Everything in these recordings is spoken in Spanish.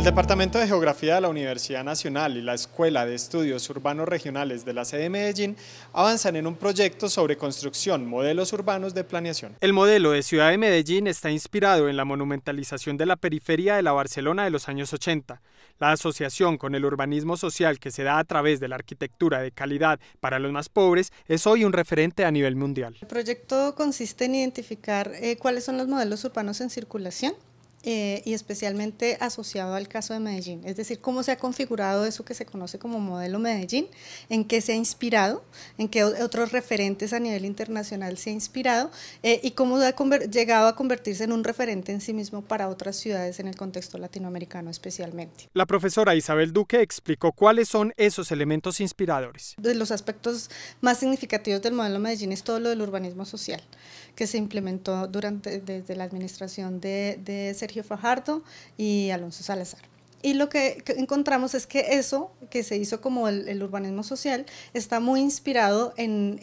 El Departamento de Geografía de la Universidad Nacional y la Escuela de Estudios Urbanos Regionales de la sede de Medellín avanzan en un proyecto sobre construcción, modelos urbanos de planeación. El modelo de Ciudad de Medellín está inspirado en la monumentalización de la periferia de la Barcelona de los años 80. La asociación con el urbanismo social que se da a través de la arquitectura de calidad para los más pobres es hoy un referente a nivel mundial. El proyecto consiste en identificar eh, cuáles son los modelos urbanos en circulación eh, y especialmente asociado al caso de Medellín. Es decir, cómo se ha configurado eso que se conoce como modelo Medellín, en qué se ha inspirado, en qué otros referentes a nivel internacional se ha inspirado eh, y cómo ha llegado a convertirse en un referente en sí mismo para otras ciudades en el contexto latinoamericano especialmente. La profesora Isabel Duque explicó cuáles son esos elementos inspiradores. De los aspectos más significativos del modelo Medellín es todo lo del urbanismo social que se implementó durante, desde la administración de, de Sergio Fajardo y Alonso Salazar. Y lo que encontramos es que eso, que se hizo como el, urbanismo social, está muy inspirado en,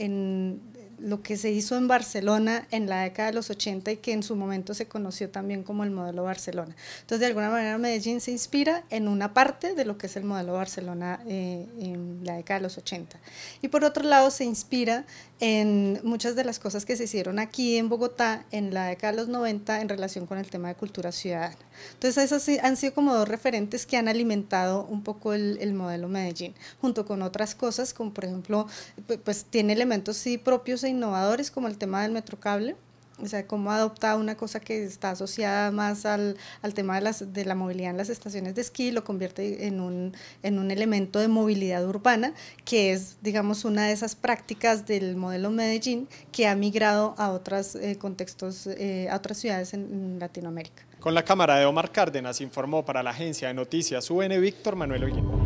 lo que se hizo en Barcelona en la década de los 80 y que en su momento se conoció también como el modelo Barcelona. Entonces, de alguna manera, Medellín se inspira en una parte de lo que es el modelo Barcelona eh, en la década de los 80. Y por otro lado, se inspira en muchas de las cosas que se hicieron aquí en Bogotá en la década de los 90 en relación con el tema de cultura ciudadana. Entonces, esos han sido como dos referentes que han alimentado un poco el, el modelo Medellín, junto con otras cosas, como por ejemplo, pues, pues tiene elementos sí propios innovadores como el tema del metrocable. O sea, cómo ha adoptado una cosa que está asociada más al, al, tema de, las, de la movilidad en las estaciones de esquí, lo convierte en un, en un elemento de movilidad urbana, que es, digamos, una de esas prácticas del modelo Medellín que ha migrado a otros eh, contextos, eh, a otras ciudades en, Latinoamérica. Con la cámara de Omar Cárdenas informó para la agencia de noticias UN Víctor Manuel Ollín.